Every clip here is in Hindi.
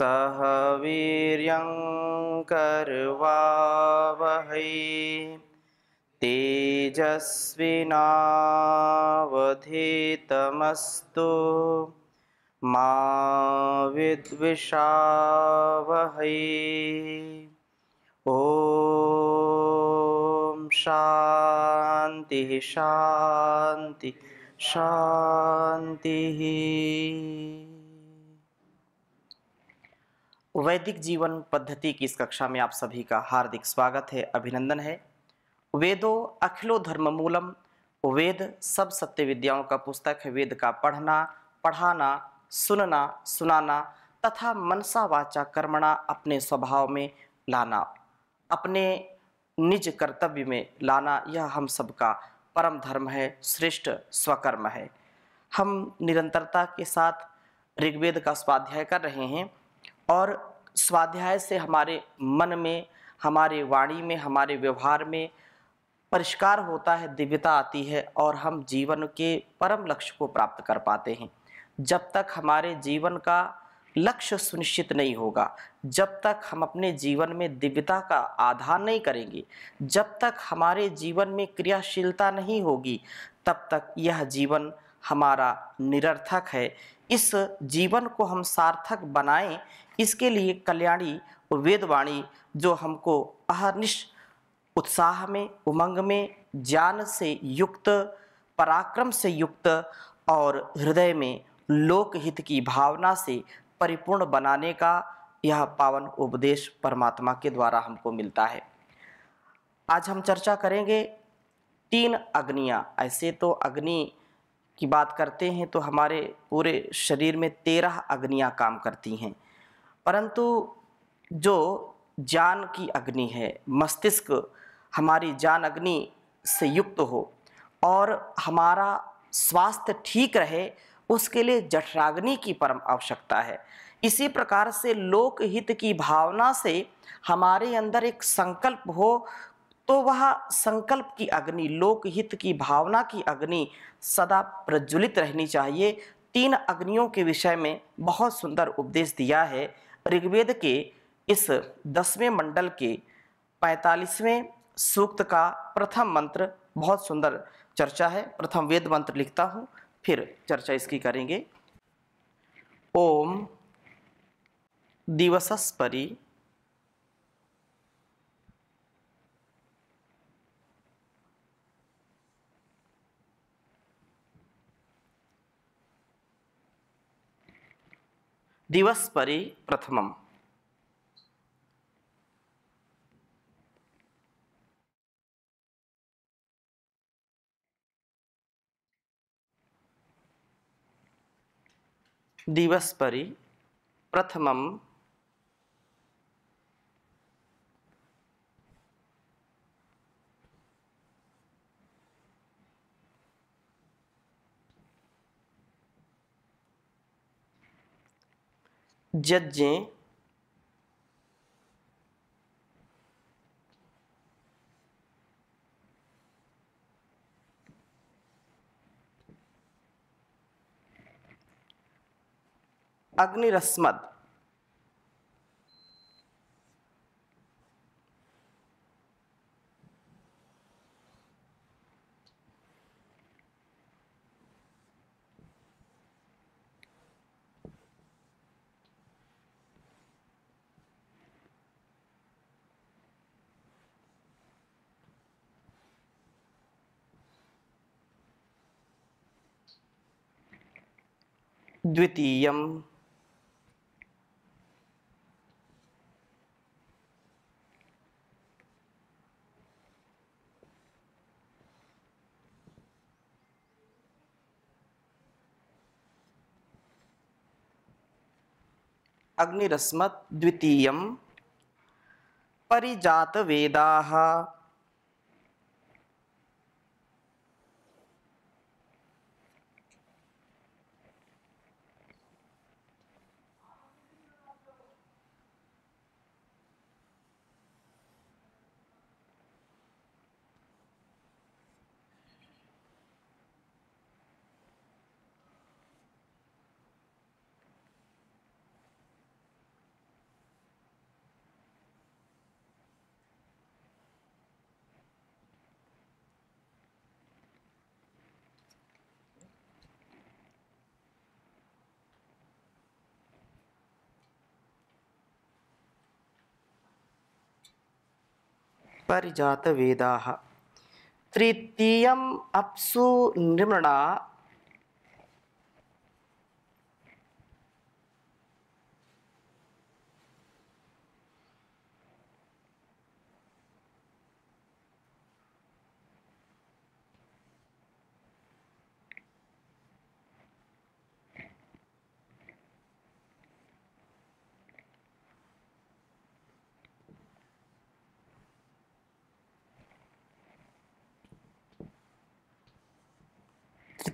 सह कर्वा कर्वावहै तेजस्वीनावधीतमस्तु मिषा वह ॐ शान्तिः शान्ति शान्तिः वैदिक जीवन पद्धति की इस कक्षा में आप सभी का हार्दिक स्वागत है अभिनंदन है वेदो अखिलो धर्म मूलम वेद सब सत्य विद्याओं का पुस्तक है वेद का पढ़ना पढ़ाना सुनना सुनाना तथा मनसा वाचा कर्मणा अपने स्वभाव में लाना अपने निज कर्तव्य में लाना यह हम सबका परम धर्म है श्रेष्ठ स्वकर्म है हम निरंतरता के साथ ऋग्वेद का स्वाध्याय कर रहे हैं और स्वाध्याय से हमारे मन में हमारे वाणी में हमारे व्यवहार में परिष्कार होता है दिव्यता आती है और हम जीवन के परम लक्ष्य को प्राप्त कर पाते हैं जब तक हमारे जीवन का लक्ष्य सुनिश्चित नहीं होगा जब तक हम अपने जीवन में दिव्यता का आधार नहीं करेंगे जब तक हमारे जीवन में क्रियाशीलता नहीं होगी तब तक यह जीवन हमारा निरर्थक है इस जीवन को हम सार्थक बनाएं इसके लिए कल्याणी वेदवाणी जो हमको अहर्निश उत्साह में उमंग में ज्ञान से युक्त पराक्रम से युक्त और हृदय में लोकहित की भावना से परिपूर्ण बनाने का यह पावन उपदेश परमात्मा के द्वारा हमको मिलता है आज हम चर्चा करेंगे तीन अग्नियाँ ऐसे तो अग्नि की बात करते हैं तो हमारे पूरे शरीर में तेरह अग्नियाँ काम करती हैं परंतु जो जान की अग्नि है मस्तिष्क हमारी जान अग्नि से युक्त हो और हमारा स्वास्थ्य ठीक रहे उसके लिए जठराग्नि की परम आवश्यकता है इसी प्रकार से लोकहित की भावना से हमारे अंदर एक संकल्प हो तो वह संकल्प की अग्नि लोकहित की भावना की अग्नि सदा प्रज्वलित रहनी चाहिए तीन अग्नियों के विषय में बहुत सुंदर उपदेश दिया है ऋग्वेद के इस दसवें मंडल के पैंतालीसवें सूक्त का प्रथम मंत्र बहुत सुंदर चर्चा है प्रथम वेद मंत्र लिखता हूँ फिर चर्चा इसकी करेंगे ओम दिवसस्परी दिवस्परि प्रथम दिवस्परि प्रथम जजें अग्निरस्मद द्वितीयं अग्निरस्मत् द्वितीयं परिजातवेदाः परिजातवेदाः तृतीयम् अप्सु निम्रणा,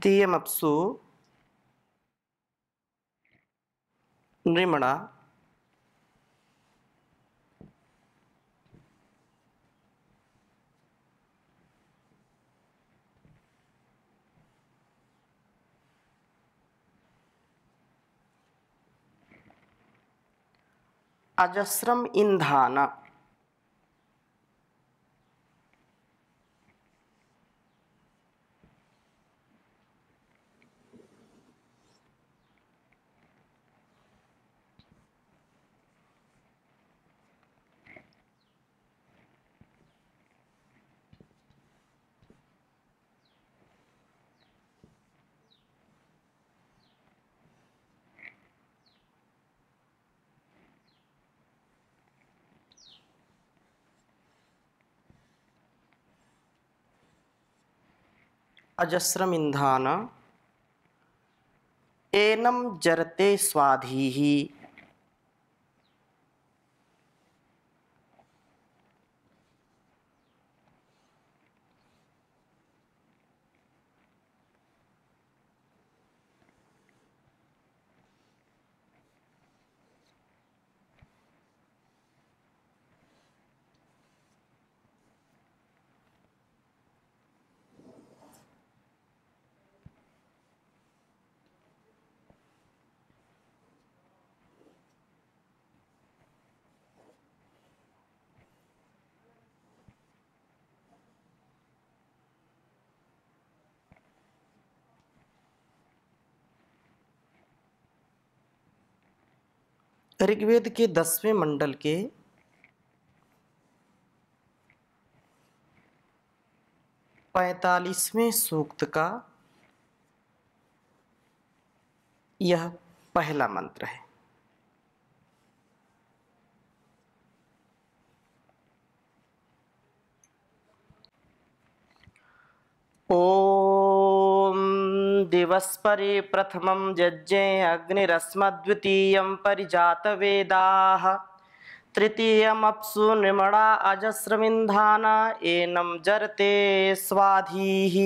तीय मप्सु नृमण अजस्रम इंधाना अजस्रम इंधान एनम जरते स्वाधी ऋग्वेद के दसवें मंडल के पैतालीसवें सूक्त का यह पहला मंत्र है ॐ दिवस्परे प्रथमं यज्ञे अग्निरस्मद्वितीयं परिजातवेदाः तृतीयमप्सु निमणा अजस्रविन्धाना एनं जरते स्वाधीः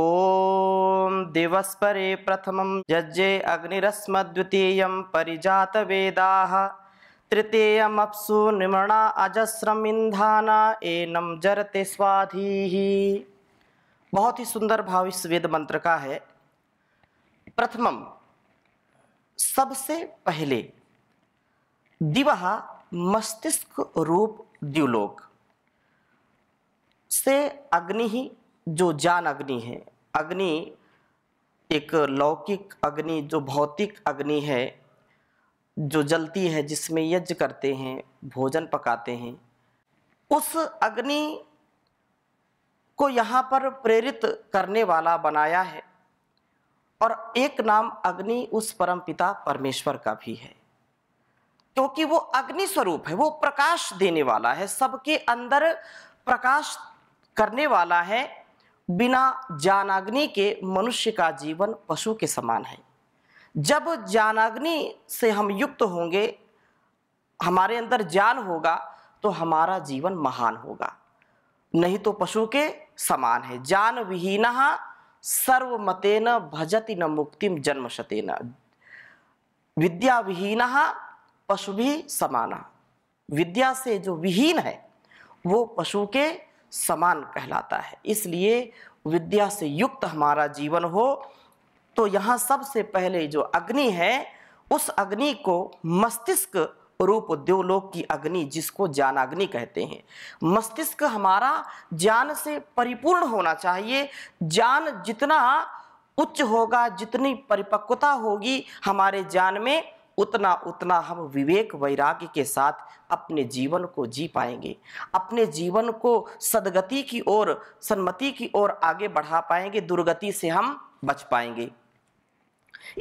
ॐ दिवस्परे प्रथमं यज्ञे अग्निरस्मद्वितीयं परिजातवेदाः तृतीयमप्सु निमणा अजस्रमिन्धाना एनम जरते स्वाधी बहुत ही सुंदर भाव इस वेद मंत्र का है प्रथमम सबसे पहले दिवह मस्तिष्क रूप द्युलोक से अग्नि ही जो जान अग्नि है अग्नि एक लौकिक अग्नि जो भौतिक अग्नि है जो जलती है जिसमें यज्ञ करते हैं भोजन पकाते हैं उस अग्नि को यहाँ पर प्रेरित करने वाला बनाया है और एक नाम अग्नि उस परम पिता परमेश्वर का भी है क्योंकि वो अग्नि स्वरूप है वो प्रकाश देने वाला है सबके अंदर प्रकाश करने वाला है बिना जानाग्नि के मनुष्य का जीवन पशु के समान है जब जानाग्नि से हम युक्त होंगे हमारे अंदर ज्ञान होगा तो हमारा जीवन महान होगा नहीं तो पशु के समान है जान विहीन सर्वमतेन भजति न मुक्तिम शतेन विद्या विहीन पशु भी समान विद्या से जो विहीन है वो पशु के समान कहलाता है इसलिए विद्या से युक्त हमारा जीवन हो तो यहाँ सबसे पहले जो अग्नि है उस अग्नि को मस्तिष्क रूप उद्योलोक की अग्नि जिसको ज्ञानाग्नि कहते हैं मस्तिष्क हमारा ज्ञान से परिपूर्ण होना चाहिए ज्ञान जितना उच्च होगा जितनी परिपक्वता होगी हमारे ज्ञान में उतना उतना हम विवेक वैराग्य के साथ अपने जीवन को जी पाएंगे अपने जीवन को सदगति की ओर सन्मति की ओर आगे बढ़ा पाएंगे दुर्गति से हम बच पाएंगे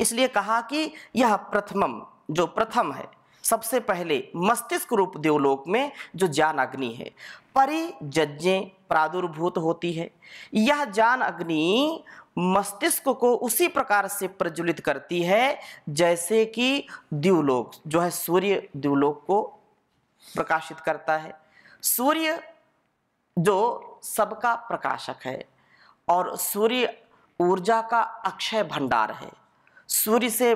इसलिए कहा कि यह प्रथमम जो प्रथम है सबसे पहले मस्तिष्क रूप देवलोक में जो जान अग्नि है परिजज्ञे प्रादुर्भूत होती है यह जान अग्नि मस्तिष्क को उसी प्रकार से प्रज्वलित करती है जैसे कि द्यूलोक जो है सूर्य द्यूलोक को प्रकाशित करता है सूर्य जो सबका प्रकाशक है और सूर्य ऊर्जा का अक्षय भंडार है सूर्य से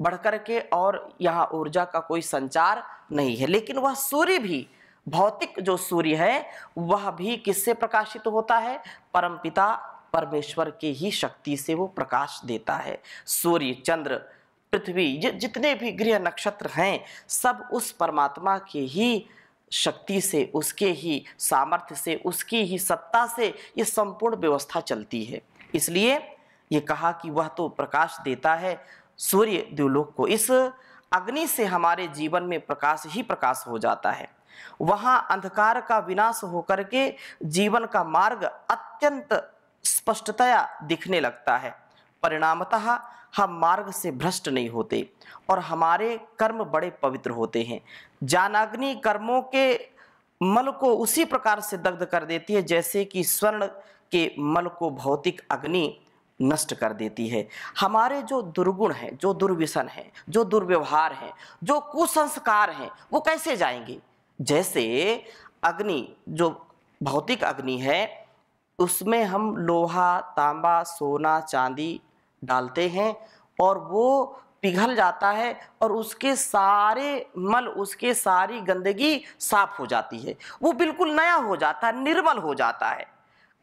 बढ़कर के और यहाँ ऊर्जा का कोई संचार नहीं है लेकिन वह सूर्य भी भौतिक जो सूर्य है वह भी किससे प्रकाशित होता है परमपिता परमेश्वर के ही शक्ति से वो प्रकाश देता है सूर्य चंद्र पृथ्वी जितने भी गृह नक्षत्र हैं सब उस परमात्मा के ही शक्ति से उसके ही सामर्थ्य से उसकी ही सत्ता से ये संपूर्ण व्यवस्था चलती है इसलिए ये कहा कि वह तो प्रकाश देता है सूर्य द्यूलोक को इस अग्नि से हमारे जीवन में प्रकाश ही प्रकाश हो जाता है वहाँ अंधकार का विनाश होकर के जीवन का मार्ग अत्यंत स्पष्टतया दिखने लगता है परिणामतः हम मार्ग से भ्रष्ट नहीं होते और हमारे कर्म बड़े पवित्र होते हैं जानाग्नि कर्मों के मल को उसी प्रकार से दग्ध कर देती है जैसे कि स्वर्ण के मल को भौतिक अग्नि नष्ट कर देती है हमारे जो दुर्गुण हैं जो दुर्व्यसन हैं जो दुर्व्यवहार हैं जो कुसंस्कार हैं वो कैसे जाएंगे जैसे अग्नि जो भौतिक अग्नि है उसमें हम लोहा तांबा सोना चांदी डालते हैं और वो पिघल जाता है और उसके सारे मल उसके सारी गंदगी साफ हो जाती है वो बिल्कुल नया हो जाता है निर्मल हो जाता है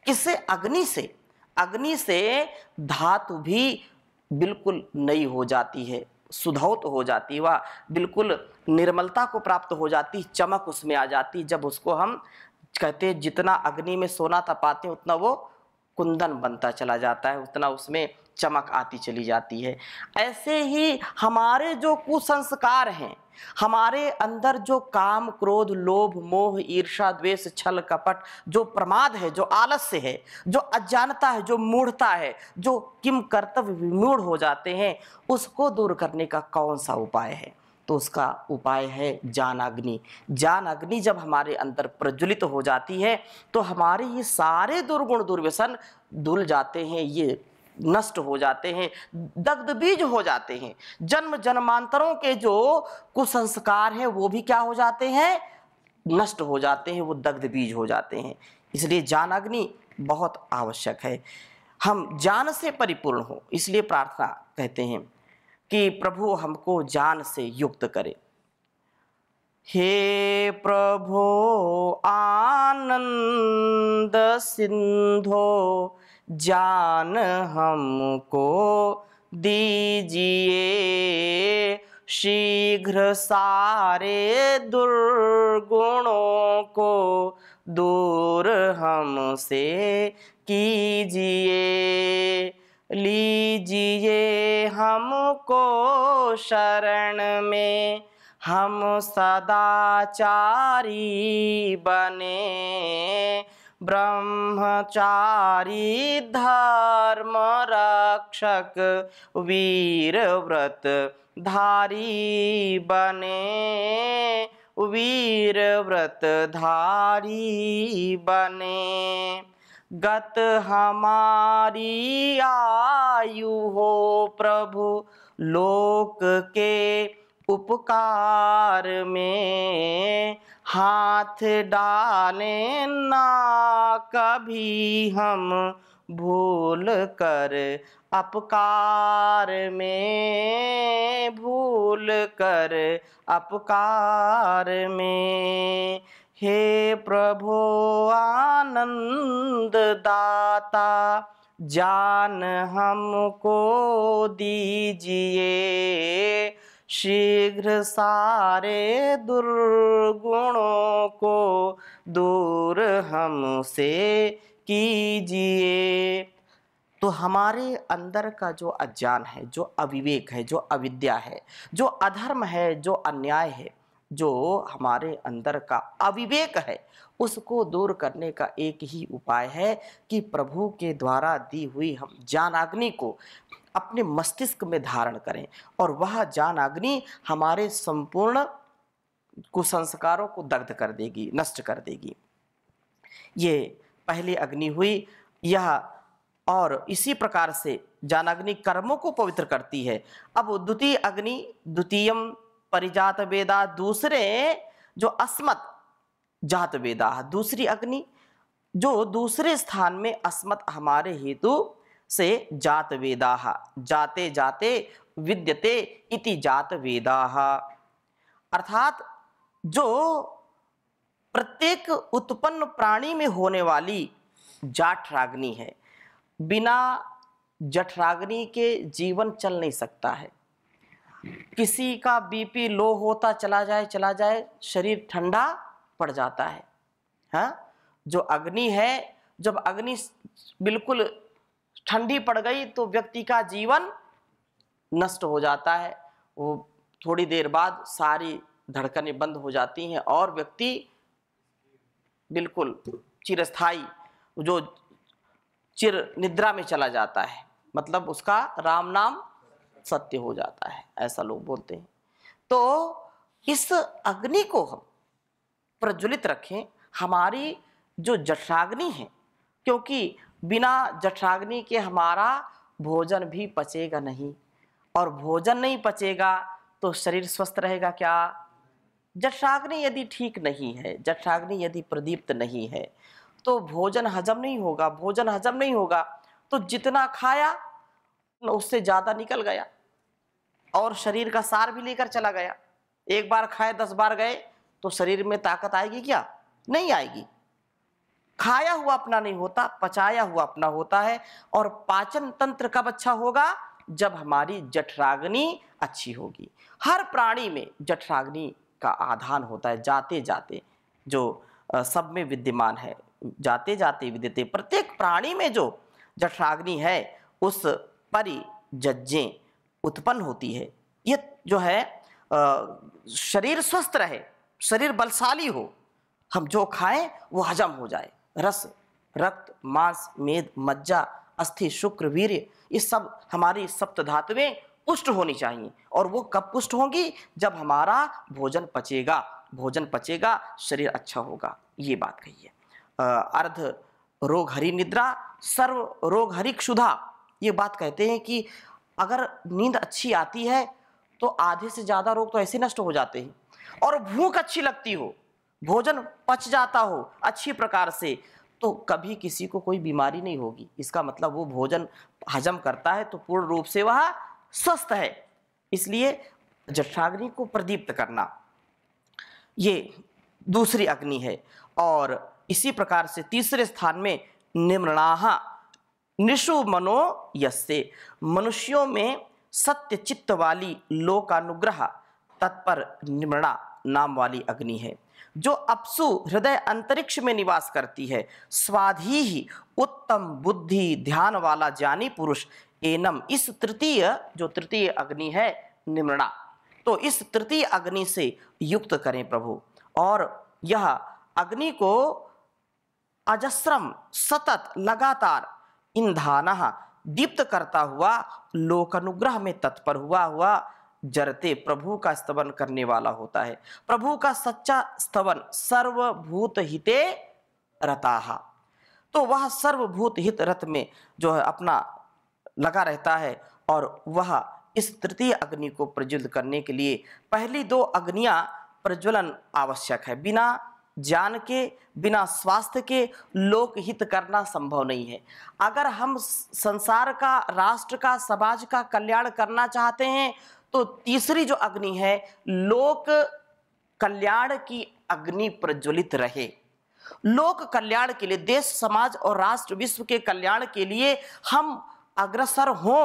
किससे अग्नि से अग्नि से धातु भी बिल्कुल नई हो जाती है सुधौत हो जाती वह बिल्कुल निर्मलता को प्राप्त हो जाती चमक उसमें आ जाती जब उसको हम कहते जितना अग्नि में सोना तपाते उतना वो कुंदन बनता चला जाता है उतना उसमें चमक आती चली जाती है ऐसे ही हमारे जो कुसंस्कार हैं हमारे अंदर जो काम क्रोध लोभ मोह ईर्षा द्वेष छल कपट जो प्रमाद है जो आलस्य है जो अज्ञानता है जो मूढ़ता है जो किम कर्तव्य विमूढ़ हो जाते हैं उसको दूर करने का कौन सा उपाय है तो उसका उपाय है जान अग्नि जान अग्नि जब हमारे अंदर प्रज्वलित हो जाती है तो हमारे ये सारे दुर्गुण दुर्व्यसन धुल जाते हैं ये नष्ट हो जाते हैं दग्ध बीज हो जाते हैं जन्म जन्मांतरों के जो कुसंस्कार हैं वो भी क्या हो जाते हैं नष्ट हो जाते हैं वो दग्ध बीज हो जाते हैं इसलिए जान अग्नि बहुत आवश्यक है हम जान से परिपूर्ण हो इसलिए प्रार्थना कहते हैं कि प्रभु हमको जान से युक्त करे हे प्रभो आनंद सिंधो जान हमको दीजिए शीघ्र सारे दुर्गुणों को दूर हमसे कीजिए लीजिए हमको शरण में हम सदाचारी बने ब्रह्मचारी धर्म रक्षक वीर व्रत धारी बने वीर व्रत धारी बने गत हमारी आयु हो प्रभु लोक के उपकार में हाथ डालें ना कभी हम भूल कर अपकार में भूल कर अपकार में हे प्रभो आनंद दाता जान हमको दीजिए शीघ्र सारे दुर्गुणों को दूर हमसे कीजिए तो हमारे अंदर का जो अज्ञान है जो अविवेक है जो अविद्या है जो अधर्म है जो अन्याय है जो हमारे अंदर का अविवेक है उसको दूर करने का एक ही उपाय है कि प्रभु के द्वारा दी हुई हम ज्ञानाग्नि को अपने मस्तिष्क में धारण करें और वह जान अग्नि हमारे संपूर्ण कुसंस्कारों को दग्ध कर देगी नष्ट कर देगी ये पहली अग्नि हुई यह और इसी प्रकार से जान अग्नि कर्मों को पवित्र करती है अब द्वितीय अग्नि द्वितीयम परिजात वेदा दूसरे जो अस्मत जात वेदा दूसरी अग्नि जो दूसरे स्थान में अस्मत हमारे हेतु से जात वेदा जाते जाते विद्यते इति जात वेदा अर्थात जो प्रत्येक उत्पन्न प्राणी में होने वाली जाठराग्नि है बिना जठराग्नि के जीवन चल नहीं सकता है किसी का बीपी लो होता चला जाए चला जाए शरीर ठंडा पड़ जाता है हा? जो अग्नि है जब अग्नि बिल्कुल ठंडी पड़ गई तो व्यक्ति का जीवन नष्ट हो जाता है वो थोड़ी देर बाद सारी धड़कनें बंद हो जाती हैं और व्यक्ति बिल्कुल चिरस्थाई जो चिर निद्रा में चला जाता है मतलब उसका राम नाम सत्य हो जाता है ऐसा लोग बोलते हैं तो इस अग्नि को हम प्रज्वलित रखें हमारी जो जठाग्नि है क्योंकि बिना जठराग्नि के हमारा भोजन भी पचेगा नहीं और भोजन नहीं पचेगा तो शरीर स्वस्थ रहेगा क्या जठराग्नि यदि ठीक नहीं है जठराग्नि यदि प्रदीप्त नहीं है तो भोजन हजम नहीं होगा भोजन हजम नहीं होगा तो जितना खाया उससे ज़्यादा निकल गया और शरीर का सार भी लेकर चला गया एक बार खाए दस बार गए तो शरीर में ताकत आएगी क्या नहीं आएगी खाया हुआ अपना नहीं होता पचाया हुआ अपना होता है और पाचन तंत्र कब अच्छा होगा जब हमारी जठराग्नि अच्छी होगी हर प्राणी में जठराग्नि का आधान होता है जाते जाते जो सब में विद्यमान है जाते जाते विद्यते प्रत्येक प्राणी में जो जठराग्नि है उस परिजज्जें उत्पन्न होती है ये जो है शरीर स्वस्थ रहे शरीर बलशाली हो हम जो खाएं वो हजम हो जाए रस रक्त मांस मेद मज्जा अस्थि शुक्र वीर्य ये सब हमारी सप्त धातुएं पुष्ट होनी चाहिए और वो कब पुष्ट होंगी जब हमारा भोजन पचेगा भोजन पचेगा शरीर अच्छा होगा ये बात कही है अर्ध रोग हरि निद्रा सर्व रोग हरि क्षुधा ये बात कहते हैं कि अगर नींद अच्छी आती है तो आधे से ज़्यादा रोग तो ऐसे नष्ट हो जाते हैं और भूख अच्छी लगती हो भोजन पच जाता हो अच्छी प्रकार से तो कभी किसी को कोई बीमारी नहीं होगी इसका मतलब वो भोजन हजम करता है तो पूर्ण रूप से वह स्वस्थ है इसलिए जठाग्नि को प्रदीप्त करना ये दूसरी अग्नि है और इसी प्रकार से तीसरे स्थान में निमृणाहा निशु मनो यसे मनुष्यों में सत्य चित्त वाली लोकानुग्रह तत्पर निमृणा नाम वाली अग्नि है जो अपसु हृदय अंतरिक्ष में निवास करती है स्वाधी ही उत्तम बुद्धि ध्यान वाला ज्ञानी पुरुष एनम इस तृतीय जो तृतीय अग्नि है निम्रणा तो इस तृतीय अग्नि से युक्त करें प्रभु और यह अग्नि को अजस्रम सतत लगातार इंधाना दीप्त करता हुआ लोक अनुग्रह में तत्पर हुआ हुआ जरते प्रभु का स्तवन करने वाला होता है प्रभु का सच्चा स्तवन सर्वभूत हिते रताहा तो वह सर्वभूत हित रथ में जो है अपना लगा रहता है और वह इस तृतीय अग्नि को प्रज्वलित करने के लिए पहली दो अग्नियां प्रज्वलन आवश्यक है बिना जान के बिना स्वास्थ्य के लोकहित करना संभव नहीं है अगर हम संसार का राष्ट्र का समाज का कल्याण करना चाहते हैं तो तीसरी जो अग्नि है लोक कल्याण की अग्नि प्रज्वलित रहे लोक कल्याण के लिए देश समाज और राष्ट्र विश्व के कल्याण के लिए हम अग्रसर हों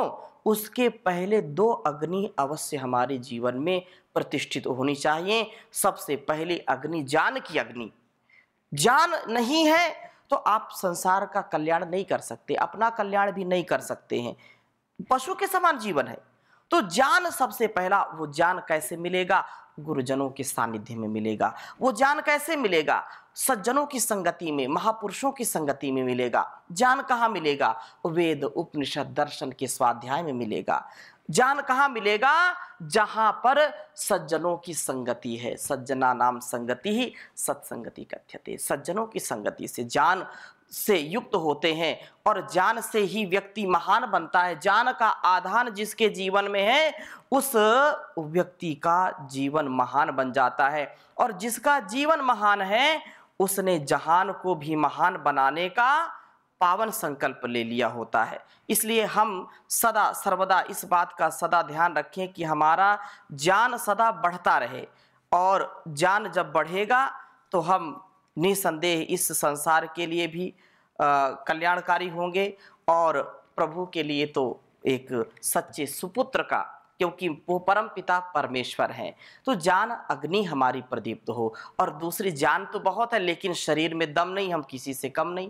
उसके पहले दो अग्नि अवश्य हमारे जीवन में प्रतिष्ठित होनी चाहिए सबसे पहले अग्नि जान की अग्नि जान नहीं है तो आप संसार का कल्याण नहीं कर सकते अपना कल्याण भी नहीं कर सकते हैं पशु के समान जीवन है तो ज्ञान सबसे पहला वो ज्ञान कैसे मिलेगा गुरुजनों के सानिध्य में मिलेगा वो ज्ञान कैसे मिलेगा सज्जनों की संगति में महापुरुषों की संगति में मिलेगा ज्ञान कहाँ मिलेगा वेद उपनिषद दर्शन के स्वाध्याय में मिलेगा ज्ञान कहाँ मिलेगा जहाँ पर सज्जनों की संगति है सज्जना नाम संगति ही सत्संगति कथ्यते सज्जनों की संगति से ज्ञान से युक्त होते हैं और जान से ही व्यक्ति महान बनता है जान का आधान जिसके जीवन में है उस व्यक्ति का जीवन महान बन जाता है और जिसका जीवन महान है उसने जहान को भी महान बनाने का पावन संकल्प ले लिया होता है इसलिए हम सदा सर्वदा इस बात का सदा ध्यान रखें कि हमारा ज्ञान सदा बढ़ता रहे और ज्ञान जब बढ़ेगा तो हम निसंदेह इस संसार के लिए भी कल्याणकारी होंगे और प्रभु के लिए तो एक सच्चे सुपुत्र का क्योंकि वो परम पिता परमेश्वर हैं तो जान अग्नि हमारी प्रदीप्त हो और दूसरी जान तो बहुत है लेकिन शरीर में दम नहीं हम किसी से कम नहीं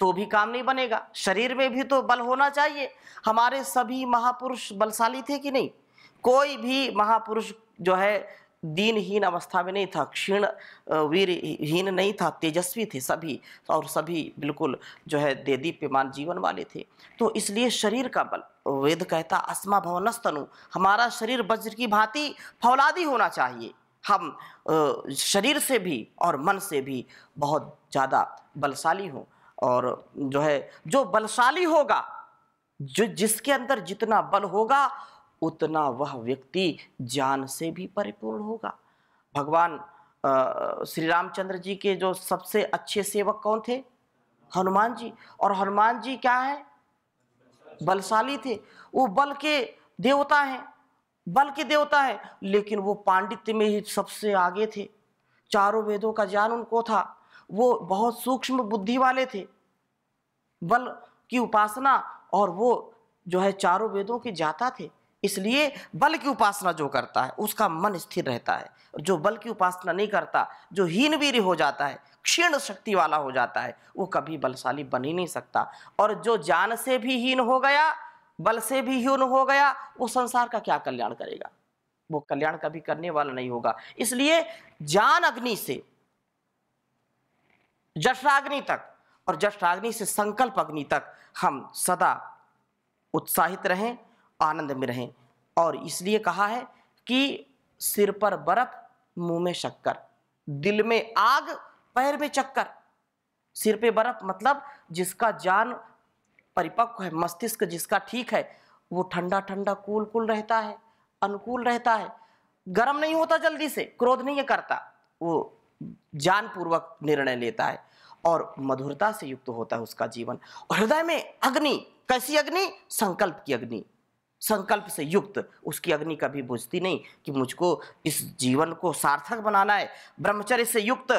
तो भी काम नहीं बनेगा शरीर में भी तो बल होना चाहिए हमारे सभी महापुरुष बलशाली थे कि नहीं कोई भी महापुरुष जो है दीनहीन अवस्था में नहीं था क्षीण वीरहीन नहीं था तेजस्वी थे सभी और सभी बिल्कुल जो है दे दीप्यमान जीवन वाले थे तो इसलिए शरीर का बल वेद कहता अस्मा भवनस्तनु हमारा शरीर वज्र की भांति फौलादी होना चाहिए हम शरीर से भी और मन से भी बहुत ज़्यादा बलशाली हों और जो है जो बलशाली होगा जो जिसके अंदर जितना बल होगा उतना वह व्यक्ति ज्ञान से भी परिपूर्ण होगा भगवान श्री रामचंद्र जी के जो सबसे अच्छे सेवक कौन थे हनुमान जी और हनुमान जी क्या है बलशाली थे वो बल के देवता हैं बल के देवता है लेकिन वो पांडित्य में ही सबसे आगे थे चारों वेदों का ज्ञान उनको था वो बहुत सूक्ष्म बुद्धि वाले थे बल की उपासना और वो जो है चारों वेदों के जाता थे इसलिए बल की उपासना जो करता है उसका मन स्थिर रहता है जो बल की उपासना नहीं करता जो हीनवीर हो जाता है क्षीण शक्ति वाला हो जाता है वो कभी बलशाली बन ही नहीं सकता और जो जान से भी हीन हो गया बल से भी हीन हो गया वो संसार का क्या कल्याण करेगा वो कल्याण कभी करने वाला नहीं होगा इसलिए जान अग्नि से जश्राग्नि तक और जश्राग्नि से संकल्प अग्नि तक हम सदा उत्साहित रहें आनंद में रहें और इसलिए कहा है कि सिर पर बर्फ मुंह में शक्कर दिल में आग पैर में चक्कर सिर पे बर्फ मतलब जिसका जान परिपक्व है मस्तिष्क जिसका ठीक है वो ठंडा ठंडा कूल कूल रहता है अनुकूल रहता है गर्म नहीं होता जल्दी से क्रोध नहीं करता वो जानपूर्वक निर्णय लेता है और मधुरता से युक्त होता है उसका जीवन और हृदय में अग्नि कैसी अग्नि संकल्प की अग्नि संकल्प से युक्त उसकी अग्नि कभी बुझती नहीं कि मुझको इस जीवन को सार्थक बनाना है ब्रह्मचर्य से युक्त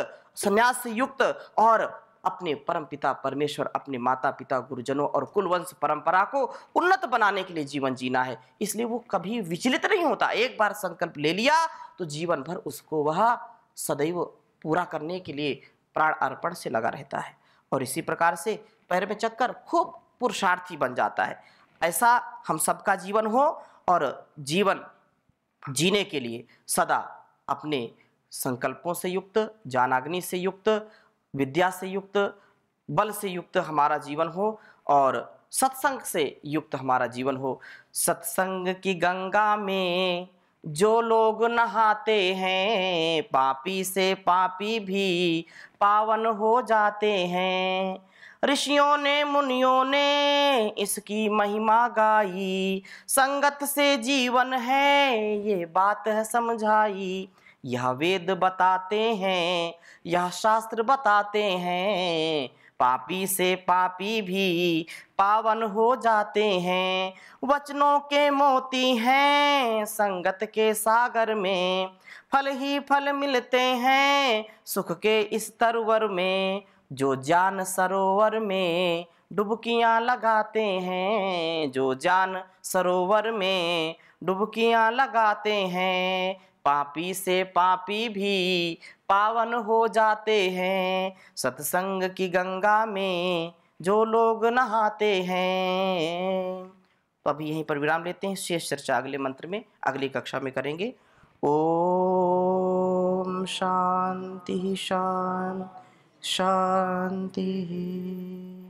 संन्यास से युक्त और अपने परम पिता परमेश्वर अपने माता पिता गुरुजनों और कुलवंश परंपरा को उन्नत बनाने के लिए जीवन जीना है इसलिए वो कभी विचलित नहीं होता एक बार संकल्प ले लिया तो जीवन भर उसको वह सदैव पूरा करने के लिए प्राण अर्पण से लगा रहता है और इसी प्रकार से पैर में चक्कर खूब पुरुषार्थी बन जाता है ऐसा हम सबका जीवन हो और जीवन जीने के लिए सदा अपने संकल्पों से युक्त जानाग्नि से युक्त विद्या से युक्त बल से युक्त हमारा जीवन हो और सत्संग से युक्त हमारा जीवन हो सत्संग की गंगा में जो लोग नहाते हैं पापी से पापी भी पावन हो जाते हैं ऋषियों ने मुनियों ने इसकी महिमा गाई संगत से जीवन है ये बात है समझाई यह वेद बताते हैं यह शास्त्र बताते हैं पापी से पापी भी पावन हो जाते हैं वचनों के मोती हैं संगत के सागर में फल ही फल मिलते हैं सुख के इस तरवर में जो जान सरोवर में डुबकियां लगाते हैं जो जान सरोवर में डुबकियाँ लगाते हैं पापी से पापी भी पावन हो जाते हैं सत्संग की गंगा में जो लोग नहाते हैं तो अभी यहीं पर विराम लेते हैं शेष चर्चा अगले मंत्र में अगली कक्षा में करेंगे ओम शांति शांति शांति